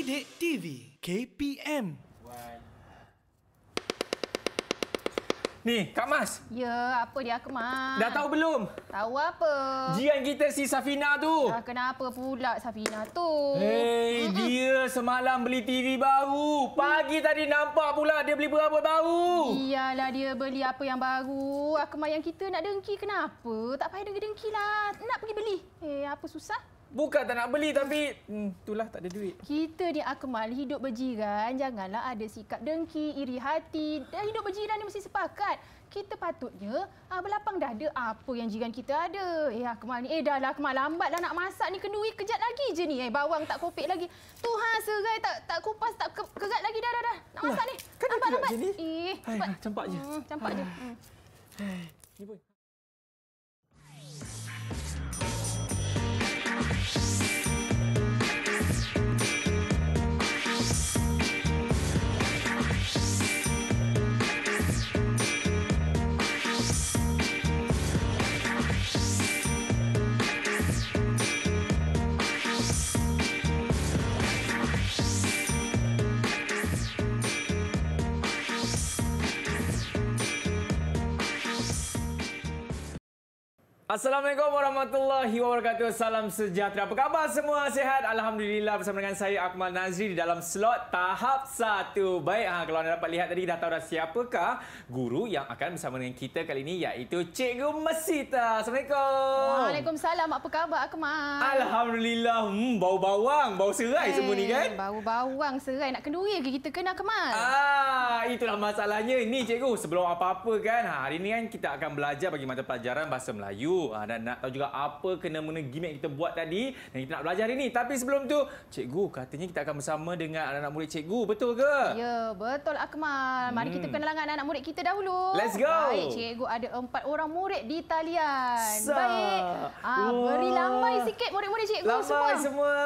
Sidik TV KPM One. Ni, Kak Mas. Ya, apa dia, Kak Mas? Dah tahu belum? Tahu apa? Jian kita si Safina tu. Dah kenapa pula Safina tu? Hei, mm -mm. dia semalam beli TV baru. Pagi mm. tadi nampak pula dia beli berapa baru. Iyalah dia beli apa yang baru. Ah, Kak Mas yang kita nak dengki kenapa? Tak payah dengki-dengkilah. Nak pergi beli. Eh, apa susah? Bukan tak nak beli tapi hmm, itulah tak ada duit. Kita ni akmal hidup berjiran. Janganlah ada sikap dengki, iri hati. Dan hidup berjiran ni mesti sepakat. Kita patutnya ha, berlapang dada apa yang jiran kita ada. Eh akmal ni. Eh dah lah akmal lambat dah nak masak ni. Kenduri kejap lagi je ni. Eh bawang tak kopek lagi. Tuhan serai tak tak kupas tak ke, kerat lagi dah dah dah. Nak lah, masak Wah, ni. Kan lambat lambat. Eh cepat. Hai, campak je. Hmm, campak ha. je. Hmm. Hai, ni Assalamualaikum warahmatullahi wabarakatuh. Salam sejahtera. Apa khabar semua? Sihat? Alhamdulillah bersama dengan saya Akmal Nazri di dalam slot tahap satu. Baik, ha, kalau anda dapat lihat tadi, dah tahu dah siapakah guru yang akan bersama dengan kita kali ini iaitu Cikgu Mesita. Assalamualaikum. Waalaikumsalam. Apa khabar Akmal? Alhamdulillah. Hmm, bau bawang. Bau serai hey, eh, semua ni kan? Bau bawang serai. Nak kenduri ke kita kena Akmal? Ah, itulah masalahnya. Ini Cikgu, sebelum apa-apa kan, ha, hari ini kan kita akan belajar bagi mata pelajaran Bahasa Melayu ha, dan nak tahu juga apa kena-mengena gimmick kita buat tadi dan kita nak belajar ini. Tapi sebelum tu, cikgu katanya kita akan bersama dengan anak-anak murid cikgu. Betul ke? Ya, betul Akmal. Mari hmm. kita kenalan anak-anak murid kita dahulu. Let's go. Baik, cikgu ada empat orang murid di talian. Sa Baik. Ha, beri lambai sikit murid-murid cikgu lambai semua. Lambai semua.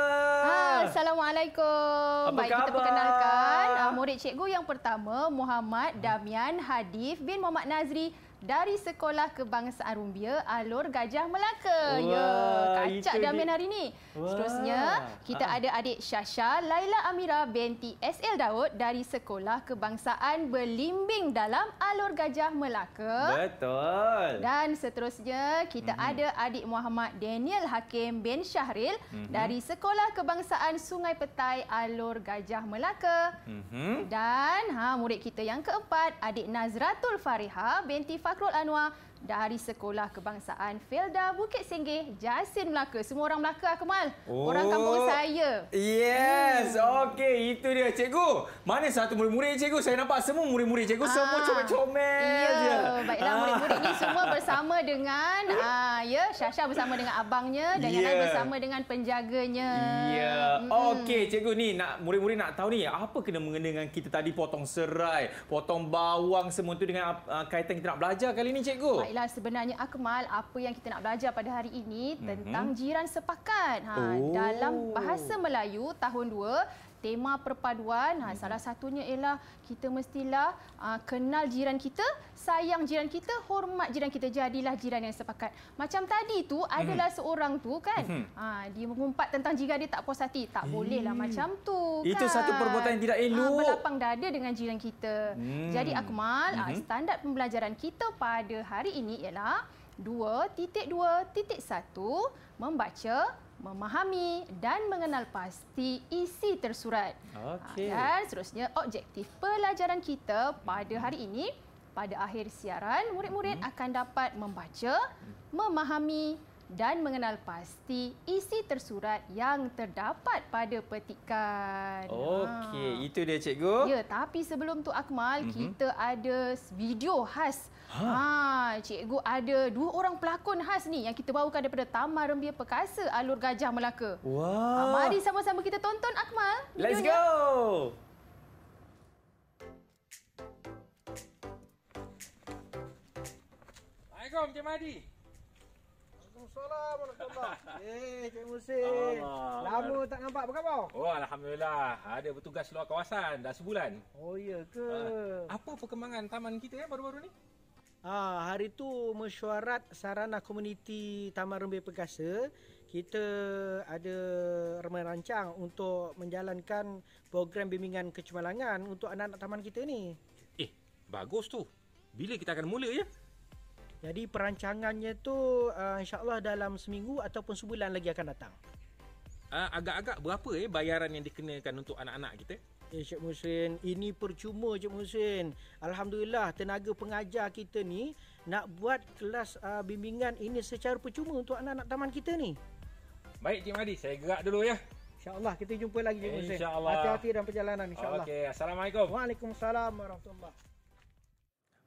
Ha, Assalamualaikum. Apa Baik, khabar? kita perkenalkan murid cikgu yang pertama, Muhammad Damian Hadif bin Muhammad Nazri dari Sekolah Kebangsaan Rumbia Alor Gajah Melaka. Ya, Wah, ya, kacak dah main hari ni. Wah. Seterusnya, kita ah. ada adik Syasha Laila Amira binti SL Daud dari Sekolah Kebangsaan Belimbing dalam Alor Gajah Melaka. Betul. Dan seterusnya, kita mm -hmm. ada adik Muhammad Daniel Hakim bin Syahril mm -hmm. dari Sekolah Kebangsaan Sungai Petai Alor Gajah Melaka. Mm -hmm. Dan ha murid kita yang keempat, adik Nazratul Fariha binti Fahim Fakrul Anwar dari Sekolah Kebangsaan Felda Bukit Senggih, Jasin Melaka. Semua orang Melaka, Kemal. Oh. Orang kampung saya. Yes, hmm. okey. Itu dia, cikgu. Mana satu murid-murid, cikgu? Saya nampak semua murid-murid, cikgu. Ah. Semua comel-comel. Ya, baiklah. Ah. Murid-murid ini semua bersama dengan ah, ya, Syasha bersama dengan abangnya dan yeah. yang lain bersama dengan penjaganya. Ya, yeah. hmm. okey. Cikgu, ni nak murid-murid nak tahu ni apa kena mengenai dengan kita tadi potong serai, potong bawang semua itu dengan uh, kaitan kita nak belajar kali ini, cikgu. Baiklah. Baiklah, sebenarnya Akmal, apa yang kita nak belajar pada hari ini mhm. tentang mm -hmm. jiran sepakat. Ha, oh. Dalam bahasa Melayu tahun 2, tema perpaduan. Ha, hmm. salah satunya ialah kita mestilah uh, kenal jiran kita, sayang jiran kita, hormat jiran kita. Jadilah jiran yang sepakat. Macam tadi tu hmm. adalah hmm. seorang tu kan, hmm. uh, dia mengumpat tentang jiran dia tak puas hati. Tak bolehlah hmm. macam tu kan. Itu satu kan? perbuatan yang tidak ha, elok. Uh, berlapang dada dengan jiran kita. Hmm. Jadi Akmal, hmm. uh, standar pembelajaran kita pada hari ini ialah 2.2.1 membaca memahami dan mengenal pasti isi tersurat. Okay. Ah, dan seterusnya objektif pelajaran kita pada hari ini pada akhir siaran murid-murid mhm. akan dapat membaca, mhm. memahami dan mengenal pasti isi tersurat yang terdapat pada petikan. Okey, ha. itu dia cikgu. Ya, tapi sebelum tu Akmal, mm-hmm. kita ada video khas. Ha. ha, cikgu ada dua orang pelakon khas ni yang kita bawakan daripada Taman Rembia Perkasa Alur Gajah Melaka. Wah. Ha, mari sama-sama kita tonton Akmal. Let's go. Assalamualaikum, Cik Mahdi. Waalaikumsalam Eh, Cik Lama tak nampak. Apa khabar? Oh, Alhamdulillah. Ada bertugas luar kawasan. Dah sebulan. Oh, iya ke? Ha. Apa perkembangan taman kita ya, baru-baru ni? Ah, ha, hari tu mesyuarat sarana komuniti Taman Rembe pegase Kita ada merancang untuk menjalankan program bimbingan kecemerlangan untuk anak-anak taman kita ni. Eh, bagus tu. Bila kita akan mula ya? Jadi perancangannya tu uh, insyaAllah dalam seminggu ataupun sebulan lagi akan datang. Uh, agak-agak berapa eh bayaran yang dikenakan untuk anak-anak kita? Eh, ya Encik Musin, ini percuma Cik Musin. Alhamdulillah tenaga pengajar kita ni nak buat kelas uh, bimbingan ini secara percuma untuk anak-anak taman kita ni. Baik Encik Madi, saya gerak dulu ya. InsyaAllah kita jumpa lagi Cik Musin. Hati-hati dalam perjalanan insyaAllah. Okay. Assalamualaikum. Waalaikumsalam warahmatullahi wabarakatuh.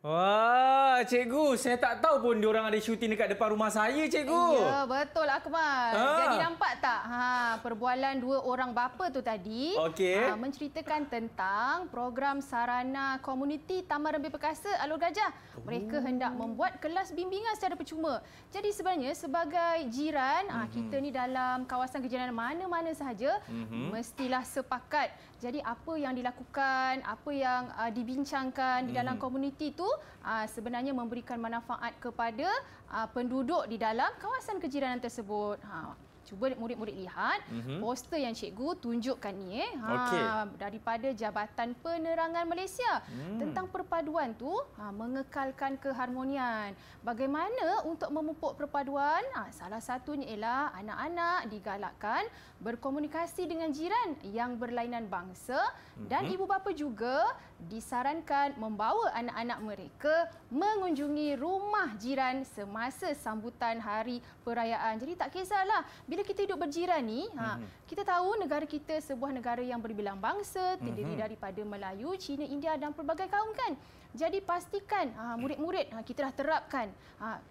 Wah, cikgu, saya tak tahu pun diorang ada syuting dekat depan rumah saya, cikgu. Ya, betul Akmal. Ha. Jadi nampak tak ha, perbualan dua orang bapa tu tadi okay. ha, ah, menceritakan tentang program sarana komuniti Taman Rembi Perkasa Alor Gajah. Mereka oh. hendak membuat kelas bimbingan secara percuma. Jadi sebenarnya sebagai jiran, mm -hmm. ha, kita ni dalam kawasan kejiranan mana-mana sahaja, mm -hmm. mestilah sepakat. Jadi apa yang dilakukan, apa yang uh, dibincangkan mm -hmm. di dalam mhm. komuniti tu uh, sebenarnya memberikan manfaat kepada uh, penduduk di dalam kawasan kejiranan tersebut. Uh, cuba murid-murid lihat mm-hmm. poster yang cikgu tunjukkan ni eh ha okay. daripada Jabatan Penerangan Malaysia mm. tentang perpaduan tu ha mengekalkan keharmonian bagaimana untuk memupuk perpaduan ha, salah satunya ialah anak-anak digalakkan berkomunikasi dengan jiran yang berlainan bangsa mm-hmm. dan mhm. ibu bapa juga disarankan membawa anak-anak mereka mengunjungi rumah jiran semasa sambutan hari perayaan jadi tak kisahlah bila kita hidup berjiran ni mm-hmm. kita tahu negara kita sebuah negara yang berbilang bangsa terdiri mm-hmm. daripada Melayu, Cina, India dan pelbagai kaum kan. Jadi pastikan ha, murid-murid ha, kita dah terapkan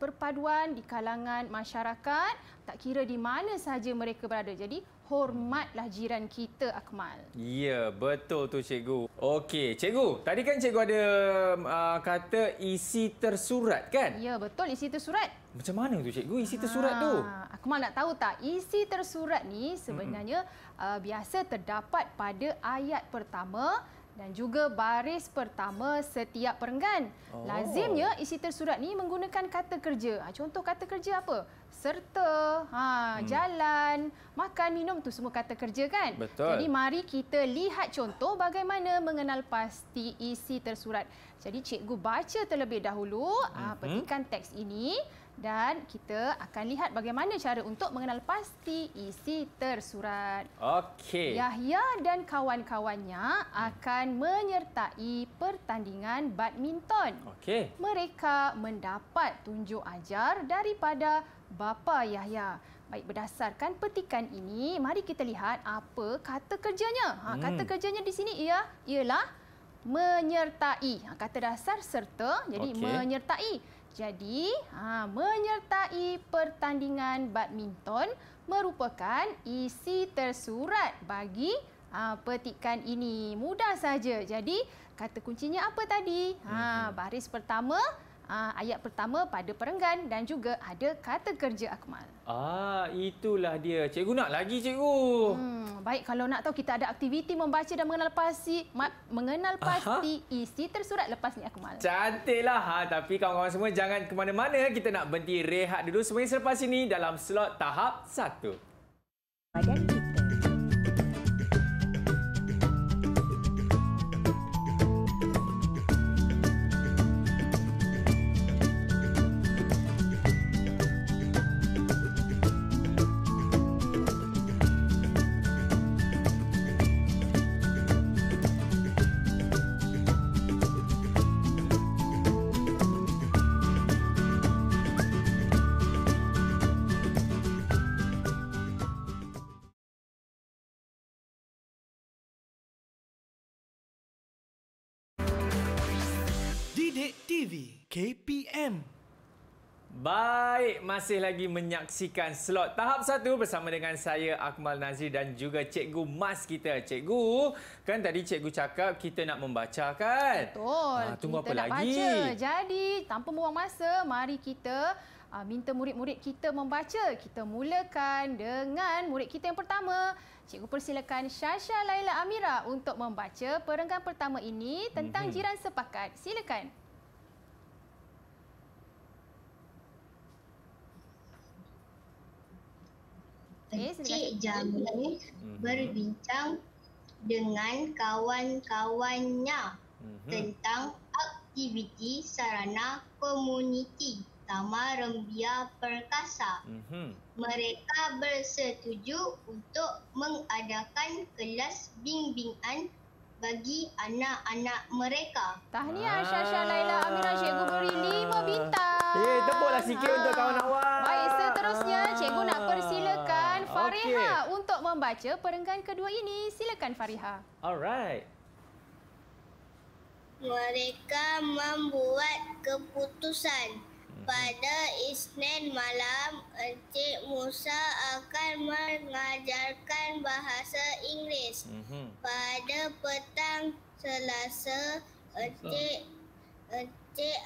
perpaduan di kalangan masyarakat tak kira di mana saja mereka berada. Jadi hormatlah jiran kita Akmal. Ya, betul tu cikgu. Okey, cikgu, tadi kan cikgu ada um, uh, kata isi tersurat kan? Ya, betul isi tersurat. Macam mana tu cikgu isi tersurat ah, tu? Akmal nak tahu tak isi tersurat ni sebenarnya mm -mm. Uh, biasa terdapat pada ayat pertama dan juga baris pertama setiap perenggan. Oh. Lazimnya isi tersurat ni menggunakan kata kerja. Ha, contoh kata kerja apa? Serta, ha, hmm. jalan, makan, minum tu semua kata kerja kan? Betul. Jadi mari kita lihat contoh bagaimana mengenal pasti isi tersurat. Jadi cikgu baca terlebih dahulu hmm. petikan teks ini dan kita akan lihat bagaimana cara untuk mengenal pasti isi tersurat. Okey. Yahya dan kawan-kawannya akan menyertai pertandingan badminton. Okey. Mereka mendapat tunjuk ajar daripada bapa Yahya. Baik berdasarkan petikan ini, mari kita lihat apa kata kerjanya. Ha hmm. kata kerjanya di sini ia ialah menyertai. Ha, kata dasar serta jadi okay. menyertai. Jadi, ha, menyertai pertandingan badminton merupakan isi tersurat bagi ha, petikan ini. Mudah saja. Jadi, kata kuncinya apa tadi? Ha, mhm. baris pertama, Ah, ayat pertama pada perenggan dan juga ada kata kerja akmal. Ah, itulah dia. Cikgu nak lagi, cikgu. Hmm, baik kalau nak tahu kita ada aktiviti membaca dan mengenal pasti mengenal pasti isi tersurat lepas ni akmal. Cantiklah. Ha, tapi kawan-kawan semua jangan ke mana-mana. Kita nak berhenti rehat dulu sebentar selepas ini dalam slot tahap satu. Badan kita Kulit TV KPM Baik, masih lagi menyaksikan slot tahap satu bersama dengan saya Akmal Nazir dan juga cikgu Mas kita. Cikgu, kan tadi cikgu cakap kita nak membaca kan? Betul. Ha, tunggu kita apa lagi? Baca. Jadi, tanpa buang masa, mari kita uh, minta murid-murid kita membaca. Kita mulakan dengan murid kita yang pertama. Cikgu persilakan Syasha Laila Amira untuk membaca perenggan pertama ini tentang mm-hmm. jiran sepakat. Silakan. Encik Jamil hmm berbincang dengan kawan-kawannya hmm tentang aktiviti sarana komuniti Taman Rembia Perkasa. hmm Mereka bersetuju untuk mengadakan kelas bimbingan bagi anak-anak mereka. Tahniah Syasha Laila Amirah Cikgu beri lima bintang. Eh, tepuklah sikit untuk kawan kawan Baik, seterusnya ha. Cikgu nak persilakan Fariha okay. untuk membaca perenggan kedua ini. Silakan Fariha. Alright. Mereka membuat keputusan. Hmm. Pada Isnin malam, Encik Musa akan mengajarkan bahasa Inggeris. Hmm. Pada petang Selasa, Encik Encik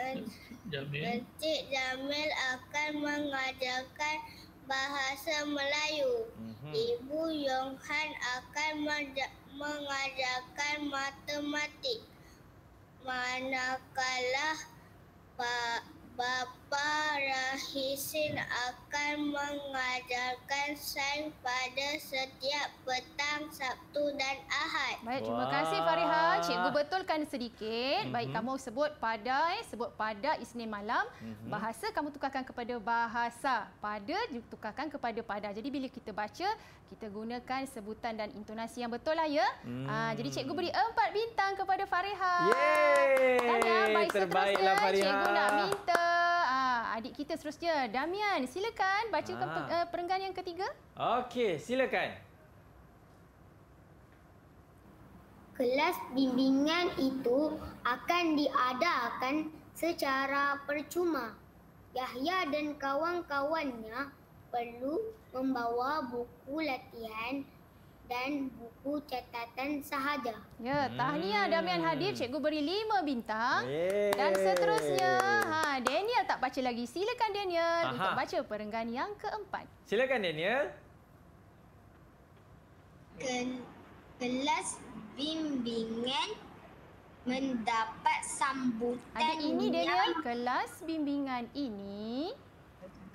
Encik Jamil akan mengajarkan bahasa Melayu. Mm-hmm. Ibu Yonghan akan mengajarkan matematik. Manakala pa- Bapa Rahisin akan akan mengajarkan saya pada setiap petang Sabtu dan Ahad. Baik, terima kasih Fariha. Cikgu betulkan sedikit. Baik, mm -hmm. kamu sebut pada eh, sebut pada Isnin malam. Mm -hmm. Bahasa kamu tukarkan kepada bahasa. Pada tukarkan kepada pada. Jadi bila kita baca, kita gunakan sebutan dan intonasi yang betul lah ya. Mm. Ha, jadi cikgu beri empat bintang kepada Fariha. Yeay! Ya, Tahniah, Terbaiklah Fariha. Cikgu nak minta adik kita seterusnya. Damian, silakan baca ha. perenggan yang ketiga. Okey, silakan. Kelas bimbingan itu akan diadakan secara percuma. Yahya dan kawan-kawannya perlu membawa buku latihan dan buku catatan sahaja. Ya, tahniah hmm. Damian Hadir. Cikgu beri lima bintang. Yeay. Dan seterusnya, ha, Daniel tak baca lagi. Silakan Daniel Aha. untuk baca perenggan yang keempat. Silakan Daniel. Ke kelas bimbingan mendapat sambutan. Ada ini Daniel, kelas bimbingan ini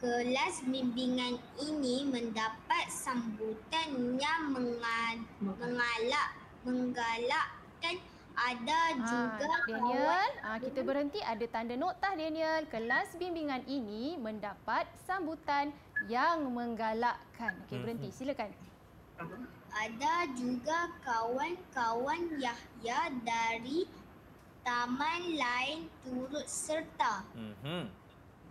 kelas bimbingan ini mendapat sambutan yang menga- mengalak menggalakkan ada ah, juga Daniel kawan ah, ha, kita berhenti ada tanda nota, Daniel kelas bimbingan ini mendapat sambutan yang menggalakkan okey hmm. berhenti silakan ada juga kawan-kawan Yahya dari taman lain turut serta mm-hmm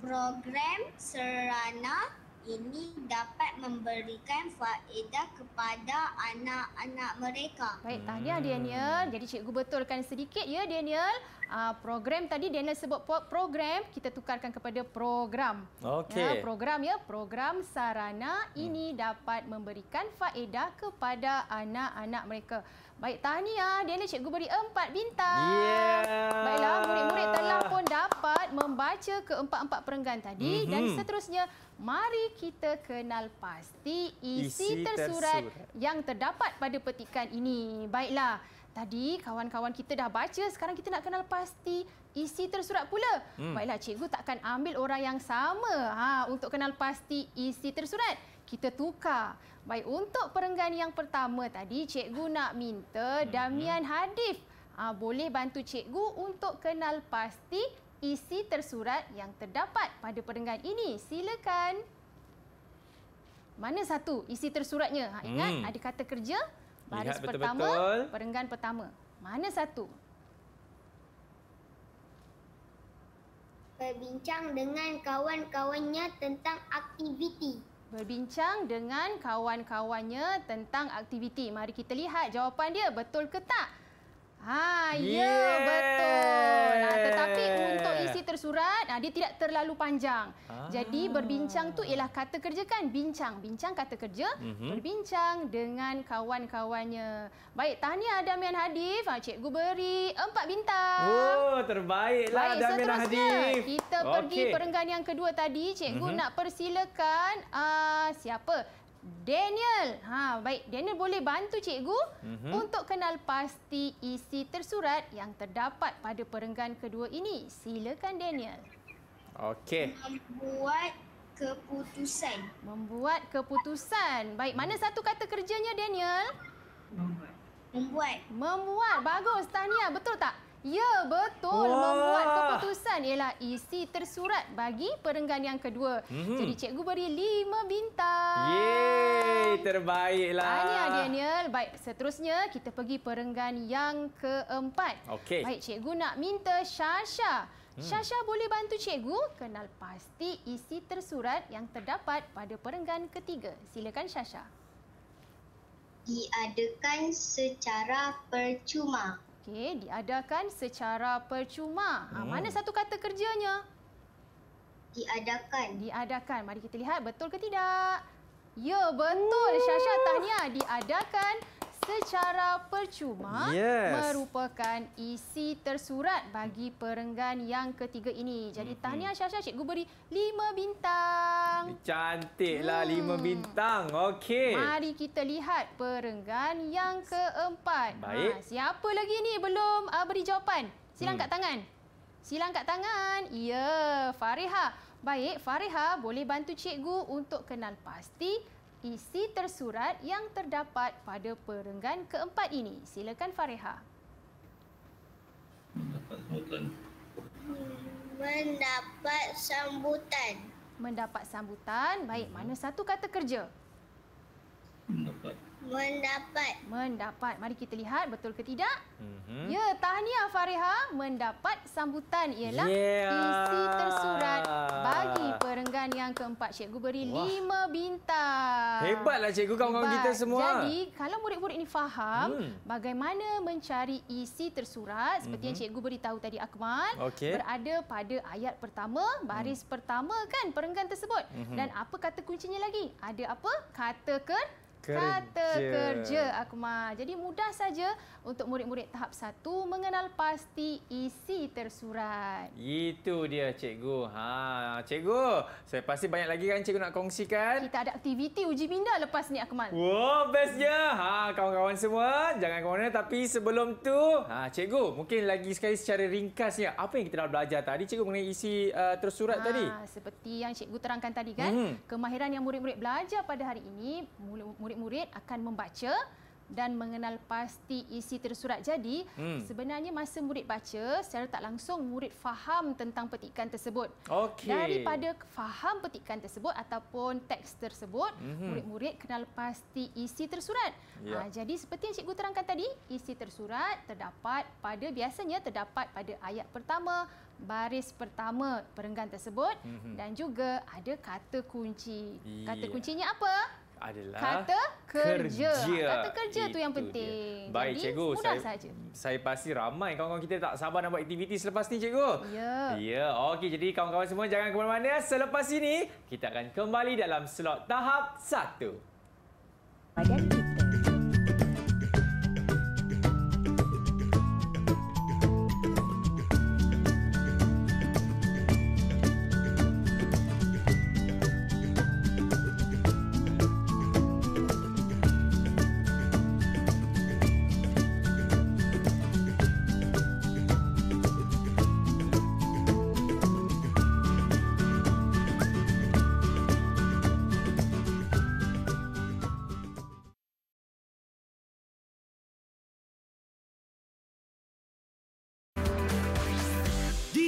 program serana ini dapat memberikan faedah kepada anak-anak mereka. Baik, tahniah hmm. Daniel. Jadi cikgu betulkan sedikit ya Daniel. Uh, program tadi Daniel sebut program, kita tukarkan kepada program. Okey. Ya, program ya, program sarana hmm. ini dapat memberikan faedah kepada anak-anak mereka. Baik, tahniah Daniel cikgu beri empat bintang. Yeah. Baiklah, murid-murid telah baca keempat-empat perenggan tadi mm-hmm. dan mhm. seterusnya mari kita kenal pasti isi, isi tersurat, tersurat yang terdapat pada petikan ini. Baiklah, tadi kawan-kawan kita dah baca, sekarang kita nak kenal pasti isi tersurat pula. Mm. Baiklah, cikgu takkan ambil orang yang sama ha untuk kenal pasti isi tersurat. Kita tukar. Baik, untuk perenggan yang pertama tadi cikgu nak minta mhm. Damian Hadif Ha, boleh bantu cikgu untuk kenal pasti isi tersurat yang terdapat pada perenggan ini. Silakan. Mana satu isi tersuratnya? Ha, ingat hmm. ada kata kerja baris Lihat pertama, perenggan pertama. Mana satu? Berbincang dengan kawan-kawannya tentang aktiviti. Berbincang dengan kawan-kawannya tentang aktiviti. Mari kita lihat jawapan dia betul ke tak? Ha, ya, yeah. betul. Nah, ha, tetapi tersurat ah, dia tidak terlalu panjang. Ah. Jadi berbincang tu ialah kata kerja kan? Bincang, bincang kata kerja, mm-hmm. berbincang dengan kawan-kawannya. Baik, tahniah Damian Hadif, ah, cikgu beri empat bintang. Oh, terbaiklah Baik, Damian Hadif. Kita pergi okay. perenggan yang kedua tadi, cikgu mm-hmm. nak persilakan uh, siapa? Daniel. Ha, baik, Daniel boleh bantu cikgu mm -hmm. untuk kenal pasti isi tersurat yang terdapat pada perenggan kedua ini. Silakan Daniel. Okey. Membuat keputusan. Membuat keputusan. Baik, mana satu kata kerjanya Daniel? Membuat. Membuat. Membuat. Bagus, tahniah. Betul tak? Ya, betul. Wah. Membuat keputusan ialah isi tersurat bagi perenggan yang kedua. Mm -hmm. Jadi cikgu beri lima bintang. Yeay, terbaiklah. Tahniah, Daniel. Baik, seterusnya kita pergi perenggan yang keempat. Okay. Baik, cikgu nak minta Syasha. Hmm. Syasha hmm. boleh bantu cikgu kenal pasti isi tersurat yang terdapat pada perenggan ketiga. Silakan Syasha. Diadakan secara percuma. Hmm. Okey, diadakan secara percuma. Ha, mana satu kata kerjanya? Diadakan. Diadakan. Mari kita lihat betul ke tidak. Ya, betul. Oh. Syasha tahniah diadakan secara percuma yes. merupakan isi tersurat bagi perenggan yang ketiga ini. Jadi mm-hmm. tahniah Syasha cikgu beri lima bintang. Eh, cantiklah hmm. lima bintang. Okey. Mari kita lihat perenggan yang keempat. Baik. Ha, siapa lagi ni belum uh, beri jawapan? Sila angkat hmm. mm. tangan. Sila angkat tangan. Ya, Fariha. Baik, Fariha boleh bantu cikgu untuk kenal pasti isi tersurat yang terdapat pada perenggan keempat ini. Silakan Fareha. Mendapat sambutan. Mendapat sambutan. Mendapat sambutan. Baik, mana satu kata kerja? Mendapat. Mendapat. Mari kita lihat betul ke tidak. Mm-hmm. Ya, tahniah Fariha mendapat sambutan ialah yeah. isi tersurat bagi perenggan yang keempat. Cikgu beri Wah. lima bintang. Hebatlah cikgu kawan-kawan Hebat. kita semua. Jadi, kalau murid-murid ini faham mm. bagaimana mencari isi tersurat seperti mm-hmm. yang mhm. cikgu beritahu tadi Akmal, okay. berada pada ayat pertama, baris mm. pertama kan perenggan tersebut. Mm-hmm. Dan apa kata kuncinya lagi? Ada apa? Kata ker kerja. kata kerja Akma. Jadi mudah saja untuk murid-murid tahap satu mengenal pasti isi tersurat. Itu dia cikgu. Ha, cikgu, saya pasti banyak lagi kan cikgu nak kongsikan. Kita ada aktiviti uji minda lepas ni Akmal. Wow, bestnya. Ha, kawan-kawan semua, jangan ke mana tapi sebelum tu, ha cikgu, mungkin lagi sekali secara ringkasnya apa yang kita dah belajar tadi cikgu mengenai isi uh, tersurat ha, tadi? seperti yang cikgu terangkan tadi kan, hmm. kemahiran yang murid-murid belajar pada hari ini, murid-murid murid-murid akan membaca dan mengenal pasti isi tersurat. Jadi, hmm. sebenarnya masa murid baca, secara tak langsung murid faham tentang petikan tersebut. Okay. Daripada faham petikan tersebut ataupun teks tersebut, hmm. murid-murid kenal pasti isi tersurat. Ya. Ha, jadi, seperti yang cikgu terangkan tadi, isi tersurat terdapat pada biasanya terdapat pada ayat pertama, baris pertama perenggan tersebut hmm. dan juga ada kata kunci. Yeah. Kata kuncinya apa? adalah kata kerja. kerja. Kata kerja Itu tu yang penting. Dia. Baik Jadi, cikgu, saya saya pasti ramai kawan-kawan kita tak sabar nak buat aktiviti selepas ni cikgu. Ya. Ya, okey jadi kawan-kawan semua jangan ke mana-mana selepas ini kita akan kembali dalam slot tahap satu. Bagian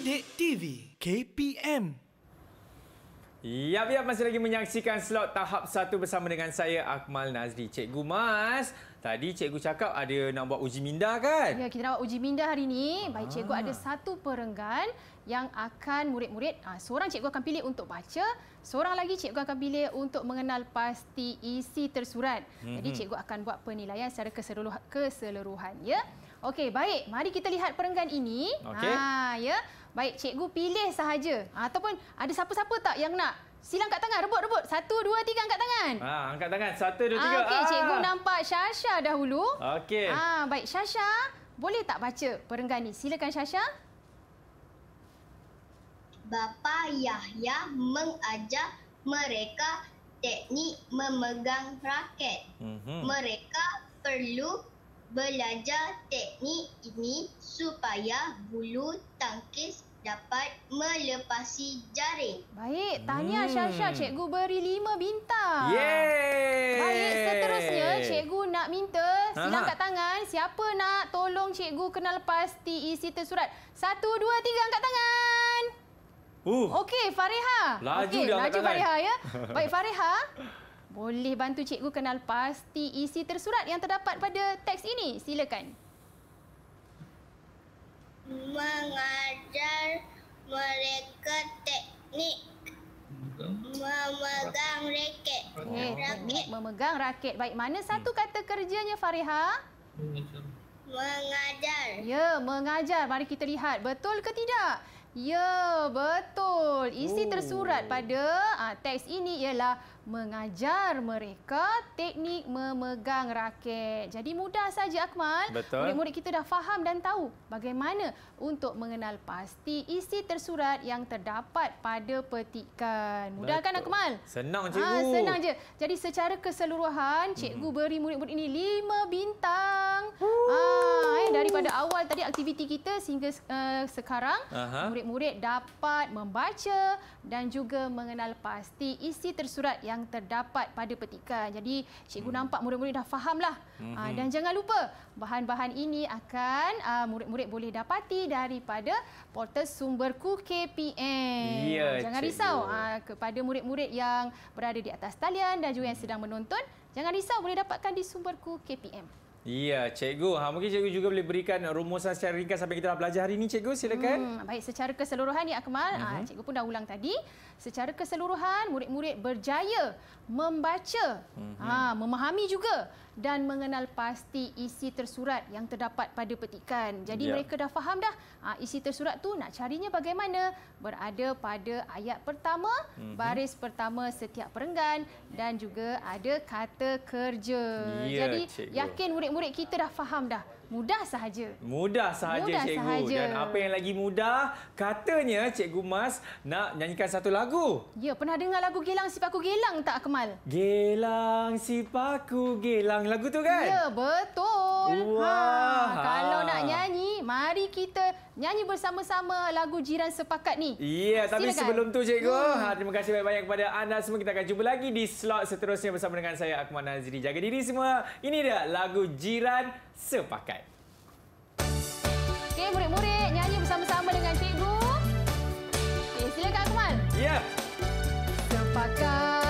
Pendek TV KPM Ya, biar masih lagi menyaksikan slot tahap satu bersama dengan saya, Akmal Nazri. Cikgu Mas, tadi cikgu cakap ada nak buat uji minda kan? Ya, kita nak buat uji minda hari ini. Baik, cikgu ah. ada satu perenggan yang akan murid-murid, Ah, seorang cikgu akan pilih untuk baca, seorang lagi cikgu akan pilih untuk mengenal pasti isi tersurat. Jadi, mhm. cikgu akan buat penilaian secara keseluruhan. ya? Okey, baik. Mari kita lihat perenggan ini. Okay. Ha, ah, ya? Baik, cikgu pilih sahaja. Ha, ataupun ada siapa-siapa tak yang nak? Sila angkat tangan, rebut-rebut. Satu, dua, tiga, angkat tangan. Ha, angkat tangan. Satu, dua, tiga. Okey, ah. cikgu nampak Syasha dahulu. Okey. Ha, baik, Syasha, boleh tak baca perenggani? Silakan Syasha. Bapa Yahya mengajar mereka teknik memegang raket. Mm -hmm. Mereka perlu belajar teknik ini supaya bulu tangkis dapat melepasi jaring. Baik, tanya hmm. Syasha, cikgu beri lima bintang. Yeay. Baik, seterusnya cikgu nak minta silang kat tangan. Siapa nak tolong cikgu kena lepas isi e tersurat? Satu, dua, tiga, angkat tangan. Uh. Okey, Fariha. Laju okay, dia angkat tangan. Fariha, ya. Baik, Fariha. Boleh bantu cikgu kenal pasti isi tersurat yang terdapat pada teks ini. Silakan. Mengajar mereka teknik. Memegang raket. Okay. Eh, raket. Memegang raket. Baik, mana satu hmm. kata kerjanya Fariha? Mengajar. Ya, mengajar. Mari kita lihat. Betul ke tidak? Ya, betul. Isi oh. tersurat pada ha, teks ini ialah mengajar mereka teknik memegang raket. Jadi mudah saja Akmal. Betul. Murid-murid kita dah faham dan tahu bagaimana untuk mengenal pasti isi tersurat yang terdapat pada petikan. Mudah Betul. kan Akmal? Senang ah, cikgu. Ha, senang je. Jadi secara keseluruhan hmm. cikgu beri murid-murid ini lima bintang. Ha, eh, daripada awal tadi aktiviti kita sehingga uh, sekarang murid-murid dapat membaca dan juga mengenal pasti isi tersurat yang yang terdapat pada petikan. Jadi cikgu hmm. nampak murid-murid dah fahamlah. Ah, hmm. Aa, dan jangan lupa bahan-bahan ini akan ah, murid-murid boleh dapati daripada portal sumberku KPM. Ya, jangan cikgu. risau aa, ah, kepada murid-murid yang berada di atas talian dan juga yang sedang menonton. Jangan risau boleh dapatkan di sumberku KPM. Ya, cikgu. Ha, mungkin cikgu juga boleh berikan rumusan secara ringkas sampai kita belajar hari ini, cikgu. Silakan. Hmm, baik, secara keseluruhan ni ya Akmal, uh ha, -huh. Mhm. cikgu pun dah ulang tadi. Secara keseluruhan, murid-murid berjaya membaca, uh mhm. -huh. ha, memahami juga dan mengenal pasti isi tersurat yang terdapat pada petikan. Jadi ya. mereka dah faham dah ha, isi tersurat tu nak carinya bagaimana? Berada pada ayat pertama, uh mhm. -huh. baris pertama setiap perenggan dan juga ada kata kerja. Ya, Jadi cikgu. yakin murid-murid murid-murid kita dah faham dah. Mudah sahaja. Mudah sahaja, mudah Cikgu. Sahaja. Dan apa yang lagi mudah, katanya Cikgu Mas nak nyanyikan satu lagu. Ya, pernah dengar lagu Gelang si paku Gelang tak, Kemal? Gelang si paku Gelang. Lagu tu kan? Ya, betul. Ha, Wah. Ha, kalau nak ha. nyanyi, nyanyi bersama-sama lagu Jiran Sepakat ni. Ya, yeah, tapi sebelum tu cikgu, hmm. Ha, terima kasih banyak-banyak kepada anda semua. Kita akan jumpa lagi di slot seterusnya bersama dengan saya, Akmal Nazri. Jaga diri semua. Ini dia lagu Jiran Sepakat. Okey, murid-murid nyanyi bersama-sama dengan cikgu. Okey, silakan Akmal. Ya. Yeah. Sepakat.